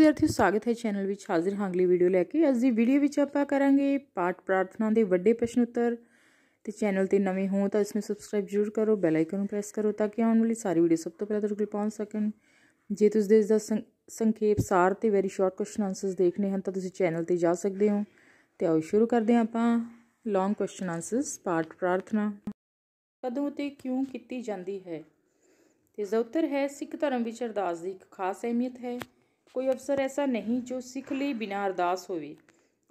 ਵਿਦਿਆਰਥੀਓ ਸਵਾਗਤ ਹੈ ਚੈਨਲ ਵਿੱਚ ਹਾਜ਼ਰ ਹਾਂ ਅਗਲੀ ਵੀਡੀਓ ਲੈ ਕੇ ਅੱਜ ਦੀ ਵੀਡੀਓ ਵਿੱਚ ਆਪਾਂ ਕਰਾਂਗੇ ਪਾਠ ਪ੍ਰਾਰਥਨਾ ਦੇ ਵੱਡੇ ਪ੍ਰਸ਼ਨ ਉੱਤਰ ਤੇ ਚੈਨਲ ਤੇ ਨਵੇਂ ਹੋ ਤਾਂ ਇਸ ਨੂੰ ਸਬਸਕ੍ਰਾਈਬ ਜ਼ਰੂਰ ਕਰੋ ਬੈਲ ਆਈਕਨ ਨੂੰ ਪ੍ਰੈਸ ਕਰੋ ਤਾਂ ਕਿ ਆਉਣ ਵਾਲੀ ਸਾਰੀ ਵੀਡੀਓ ਸਭ ਤੋਂ ਪਹਿਲਾਂ ਤੁਹਾਡੇ ਕੋਲ ਪਹੁੰਚ ਸਕਣ ਜੇ ਤੁਸੀਂ ਇਸ ਦਾ ਸੰਖੇਪ ਸਾਰ ਤੇ ਵੈਰੀ ਸ਼ਾਰਟ ਕੁਐਸਚਨ ਆਨਸਰਸ ਦੇਖਣੇ ਹਨ ਤਾਂ ਤੁਸੀਂ ਚੈਨਲ ਤੇ ਜਾ ਸਕਦੇ ਹੋ ਤੇ ਆਓ ਸ਼ੁਰੂ ਕਰਦੇ ਹਾਂ ਆਪਾਂ ਲੌਂਗ ਕੁਐਸਚਨ ਆਨਸਰਸ ਪਾਠ ਪ੍ਰਾਰਥਨਾ ਕਦੋਂ ਤੇ ਕਿਉਂ ਕੀਤੀ ਜਾਂਦੀ ਹੈ ਤੇ ਇਸ ਦਾ ਉੱਤਰ ਹੈ ਸਿੱਖ ਧਰਮ ਵਿੱਚ ਅਰਦਾਸ ਦੀ ਇੱਕ ਖਾਸ ਅਹਿਮੀਅਤ ਹੈ ਕੋਈ ਅਫਸਰ ਐਸਾ ਨਹੀਂ ਜੋ ਸਿੱਖ ਲਈ ਬਿਨਾਂ ਅਰਦਾਸ ਹੋਵੇ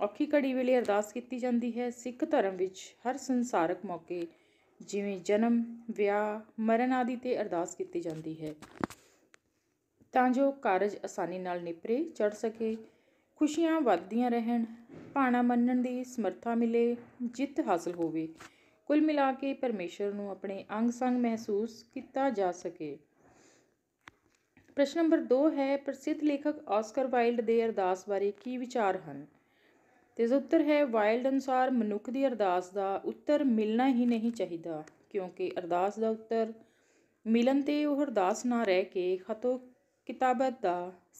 ਔਖੀ ਘੜੀ ਵੇਲੇ ਅਰਦਾਸ ਕੀਤੀ ਜਾਂਦੀ ਹੈ ਸਿੱਖ ਧਰਮ ਵਿੱਚ ਹਰ ਸੰਸਾਰਕ ਮੌਕੇ ਜਿਵੇਂ ਜਨਮ ਵਿਆਹ ਮਰਨ ਆਦਿ ਤੇ ਅਰਦਾਸ ਕੀਤੀ ਜਾਂਦੀ ਹੈ ਤਾਂ ਜੋ ਕਾਰਜ ਆਸਾਨੀ ਨਾਲ ਨਿਪਰੇ ਚੜ ਸਕੇ ਖੁਸ਼ੀਆਂ ਵੱਧਦੀਆਂ ਰਹਿਣ ਭਾਣਾ ਮੰਨਣ ਦੀ ਸਮਰੱਥਾ ਮਿਲੇ ਜਿੱਤ ਹਾਸਲ ਹੋਵੇ ਕੁੱਲ ਮਿਲਾ ਕੇ ਪਰਮੇਸ਼ਰ ਨੂੰ ਆਪਣੇ ਅੰਗ ਸੰਗ ਮਹਿਸੂਸ ਕੀਤਾ ਜਾ ਸਕੇ ਪ੍ਰਸ਼ਨ ਨੰਬਰ 2 ਹੈ ਪ੍ਰਸਿੱਧ ਲੇਖਕ ਆਸਕਰ ਵਾਈਲਡ ਦੇ ਅਰਦਾਸ ਬਾਰੇ ਕੀ ਵਿਚਾਰ ਹਨ ਤੇ ਇਸ ਉੱਤਰ ਹੈ ਵਾਈਲਡ ਅਨੁਸਾਰ ਮਨੁੱਖ ਦੀ ਅਰਦਾਸ ਦਾ ਉੱਤਰ ਮਿਲਣਾ ਹੀ ਨਹੀਂ ਚਾਹੀਦਾ ਕਿਉਂਕਿ ਅਰਦਾਸ ਦਾ ਉੱਤਰ ਮਿਲਨ ਤੇ ਉਹ ਅਰਦਾਸ ਨਾ ਰਹਿ ਕੇ ਖਤੋ ਕਿਤਾਬਤ ਦਾ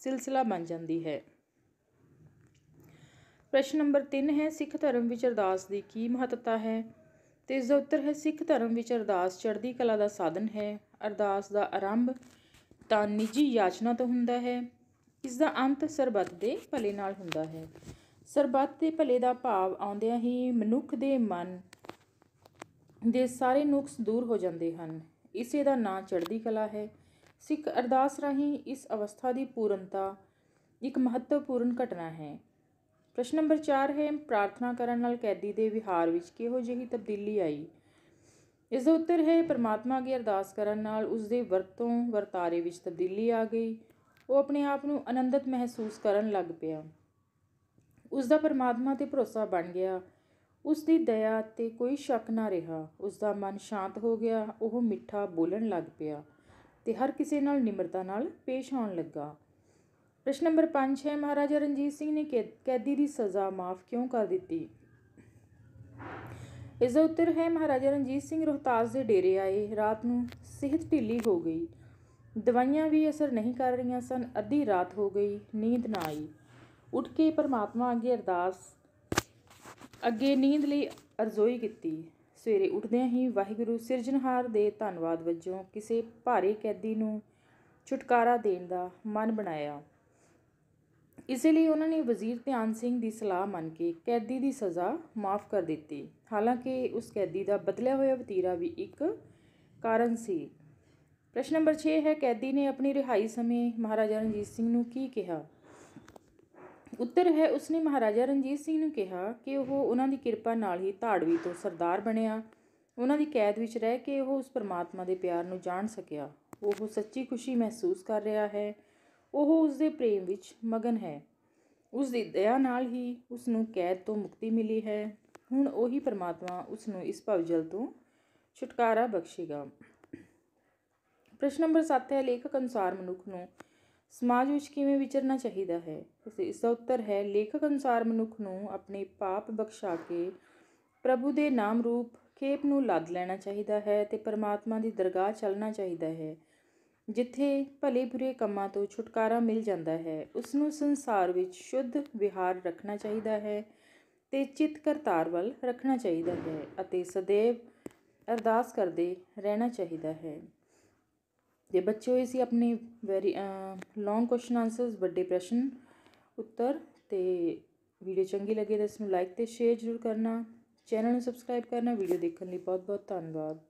ਸਿਲਸਿਲਾ ਬਣ ਜਾਂਦੀ ਹੈ ਪ੍ਰਸ਼ਨ ਨੰਬਰ 3 ਹੈ ਸਿੱਖ ਧਰਮ ਵਿੱਚ ਅਰਦਾਸ ਦੀ ਕੀ ਮਹੱਤਤਾ ਹੈ ਤੇ ਇਸ ਦਾ ਉੱਤਰ ਹੈ ਸਿੱਖ ਧਰਮ ਵਿੱਚ ਅਰਦਾਸ ਚੜ੍ਹਦੀ ਕਲਾ ਦਾ ਸਾਧਨ ਹੈ ਅਰਦਾਸ ਦਾ ਆਰੰਭ ਤਾਂ ਨਿੱਜੀ ਯਾਚਨਾ ਤੋਂ ਹੁੰਦਾ ਹੈ ਇਸ ਦਾ ਅੰਤ ਸਰਬੱਤ ਦੇ ਭਲੇ ਨਾਲ ਹੁੰਦਾ ਹੈ ਸਰਬੱਤ ਦੇ ਭਲੇ ਦਾ ਭਾਵ ਆਉਂਦਿਆਂ ਹੀ ਮਨੁੱਖ ਦੇ ਮਨ ਦੇ ਸਾਰੇ ਨੁਕਸ ਦੂਰ ਹੋ ਜਾਂਦੇ ਹਨ ਇਸੇ ਦਾ ਨਾਂ ਚੜ੍ਹਦੀ ਕਲਾ ਹੈ ਸਿੱਖ ਅਰਦਾਸ ਰਾਹੀਂ ਇਸ ਅਵਸਥਾ ਦੀ ਪੂਰਨਤਾ ਇੱਕ ਮਹੱਤਵਪੂਰਨ ਘਟਨਾ ਹੈ ਪ੍ਰਸ਼ਨ ਨੰਬਰ 4 ਹੈ ਪ੍ਰਾਰਥਨਾ ਕਰਨ ਨਾਲ ਕੈਦੀ ਦੇ ਵਿਹਾਰ ਵਿੱਚ ਕਿਹੋ ਜਿਹੀ ਤਬਦੀਲੀ ਆਈ ਇਸ ਦਾ ਉੱਤਰ ਹੈ ਪਰਮਾਤਮਾ ਅਗੇ ਅਰਦਾਸ ਕਰਨ ਨਾਲ ਉਸ ਦੇ ਵਰਤੋਂ ਵਰਤਾਰੇ ਵਿੱਚ ਤਬਦੀਲੀ ਆ ਗਈ ਉਹ ਆਪਣੇ ਆਪ ਨੂੰ ਆਨੰਦਿਤ ਮਹਿਸੂਸ ਕਰਨ ਲੱਗ ਪਿਆ ਉਸ ਦਾ ਪਰਮਾਤਮਾ ਤੇ ਭਰੋਸਾ ਬਣ ਗਿਆ ਉਸ ਦੀ ਦਇਆ ਤੇ ਕੋਈ ਸ਼ੱਕ ਨਾ ਰਿਹਾ ਉਸ ਦਾ ਮਨ ਸ਼ਾਂਤ ਹੋ ਗਿਆ ਉਹ ਮਿੱਠਾ ਬੋਲਣ ਲੱਗ ਪਿਆ ਤੇ ਹਰ ਕਿਸੇ ਨਾਲ ਨਿਮਰਤਾ ਨਾਲ ਪੇਸ਼ ਆਉਣ ਲੱਗਾ ਪ੍ਰਸ਼ਨ ਨੰਬਰ 5 ਹੈ ਮਹਾਰਾਜਾ ਰਣਜੀਤ ਸਿੰਘ ਨੇ ਕੈਦੀ ਦੀ ਸਜ਼ਾ ਮਾਫ ਕਿਉਂ ਕਰ ਦਿੱਤੀ ਇਸ ਦਾ ਉੱਤਰ ਹੈ ਮਹਾਰਾਜਾ ਰਣਜੀਤ ਸਿੰਘ ਰੋਹਤਾਸ ਦੇ ਡੇਰੇ ਆਏ ਰਾਤ ਨੂੰ ਸਿਹਤ ਢਿੱਲੀ ਹੋ ਗਈ ਦਵਾਈਆਂ ਵੀ ਅਸਰ ਨਹੀਂ ਕਰ ਰਹੀਆਂ ਸਨ ਅੱਧੀ ਰਾਤ ਹੋ ਗਈ ਨੀਂਦ ਨਾ ਆਈ ਉੱਠ ਕੇ ਪਰਮਾਤਮਾ ਅੱਗੇ ਅਰਦਾਸ ਅੱਗੇ ਨੀਂਦ ਲਈ ਅਰਜ਼ੋਈ ਕੀਤੀ ਸਵੇਰੇ ਉੱਠਦਿਆਂ ਹੀ ਵਾਹਿਗੁਰੂ ਸਿਰਜਣਹਾਰ ਦੇ ਧੰਨਵਾਦ ਵਜੋਂ ਕਿਸੇ ਭਾਰੇ ਕੈਦੀ ਨੂੰ ਛੁਟਕਾਰਾ ਦੇਣ ਦਾ ਮਨ ਬਣਾਇਆ ਇਸੇ ਲਈ ਉਹਨਾਂ ਨੇ ਵਜ਼ੀਰ ਧਿਆਨ ਸਿੰਘ ਦੀ ਸਲਾਹ ਮੰਨ ਕੇ ਕੈਦੀ ਦੀ ਸਜ਼ਾ ਮਾਫ ਕਰ ਦਿੱਤੀ ਹਾਲਾਂਕਿ ਉਸ ਕੈਦੀ ਦਾ ਬਦਲਿਆ ਹੋਇਆ ਵਤੀਰਾ ਵੀ ਇੱਕ ਕਾਰਨ ਸੀ ਪ੍ਰਸ਼ਨ ਨੰਬਰ 6 ਹੈ ਕੈਦੀ ਨੇ ਆਪਣੀ ਰਿਹਾਈ ਸਮੇਂ ਮਹਾਰਾਜਾ ਰਣਜੀਤ ਸਿੰਘ ਨੂੰ ਕੀ ਕਿਹਾ ਉੱਤਰ ਹੈ ਉਸਨੇ ਮਹਾਰਾਜਾ ਰਣਜੀਤ ਸਿੰਘ ਨੂੰ ਕਿਹਾ ਕਿ ਉਹ ਉਹਨਾਂ ਦੀ ਕਿਰਪਾ ਨਾਲ ਹੀ ਧਾੜਵੀ ਤੋਂ ਸਰਦਾਰ ਬਣਿਆ ਉਹਨਾਂ ਦੀ ਕੈਦ ਵਿੱਚ ਰਹਿ ਕੇ ਉਹ ਉਸ ਪਰਮਾਤਮਾ ਦੇ ਪਿਆਰ ਨੂੰ ਜਾਣ ਸਕਿਆ ਉਹ ਸੱਚੀ ਖੁਸ਼ੀ ਮਹਿਸੂਸ ਕਰ ਰਿਹਾ ਹੈ ਉਹ ਉਸ ਦੇ ਪ੍ਰੇਮ ਵਿੱਚ ਮਗਨ ਹੈ ਉਸ ਦੀ ਦਇਆ ਨਾਲ ਹੀ ਉਸ ਨੂੰ ਕੈਦ ਤੋਂ ਮੁਕਤੀ ਮਿਲੀ ਹੈ ਹੁਣ ਉਹੀ ਪਰਮਾਤਮਾ ਉਸ ਨੂੰ ਇਸ ਭਵਜਲ ਤੋਂ ਛੁਟਕਾਰਾ ਬਖਸ਼ੇਗਾ ਪ੍ਰਸ਼ਨ ਨੰਬਰ 7 ਹੈ ਲੇਖਕ ਅਨੁਸਾਰ ਮਨੁੱਖ ਨੂੰ ਸਮਾਜ ਵਿੱਚ ਕਿਵੇਂ ਵਿਚਰਨਾ ਚਾਹੀਦਾ ਹੈ ਇਸ ਦਾ ਉੱਤਰ ਹੈ ਲੇਖਕ ਅਨੁਸਾਰ ਮਨੁੱਖ ਨੂੰ ਆਪਣੇ ਪਾਪ ਬਖਸ਼ਾ ਕੇ ਪ੍ਰਭੂ ਦੇ ਨਾਮ ਰੂਪ ਖੇਪ ਨੂੰ ਲੱਦ ਲੈਣਾ ਚਾਹੀਦਾ ਹੈ ਤੇ ਪਰਮਾਤਮਾ ਦੀ ਦਰਗਾਹ ਚੱਲਣਾ ਚਾਹੀਦਾ ਹੈ ਜਿੱਥੇ ਭਲੇ ਬੁਰੇ ਕੰਮਾਂ ਤੋਂ ਛੁਟਕਾਰਾ ਮਿਲ ਜਾਂਦਾ ਹੈ ਉਸ ਨੂੰ ਸੰਸਾਰ ਵਿੱਚ ਸ਼ੁੱਧ ਵਿਹਾਰ ਰੱਖਣਾ ਚਾਹੀਦਾ ਹੈ ਤੇ ਚਿੱਤ ਕਰਤਾਰ ਵੱਲ ਰੱਖਣਾ ਚਾਹੀਦਾ ਹੈ ਅਤੇ ਸਦੇਵ ਅਰਦਾਸ ਕਰਦੇ ਰਹਿਣਾ ਚਾਹੀਦਾ ਹੈ ਜੇ ਬੱਚਿਓ ਇਹ ਸੀ ਆਪਣੇ ਵੈਰੀ ਲੌਂਗ ਕੁਐਸਚਨ ਆਨਸਰਸ ਵੱਡੇ ਪ੍ਰਸ਼ਨ ਉੱਤਰ ਤੇ ਵੀਡੀਓ ਚੰਗੀ ਲੱਗੇ ਤਾਂ ਇਸ ਨੂੰ ਲਾਈਕ ਤੇ ਸ਼ੇਅਰ ਜ਼ਰੂਰ ਕਰਨਾ ਚੈਨਲ ਨੂੰ ਸਬਸਕ੍ਰਾਈਬ ਕਰਨਾ ਵੀਡੀਓ ਦੇਖਣ ਲਈ ਬਹੁਤ ਬਹੁਤ ਧੰਨਵਾਦ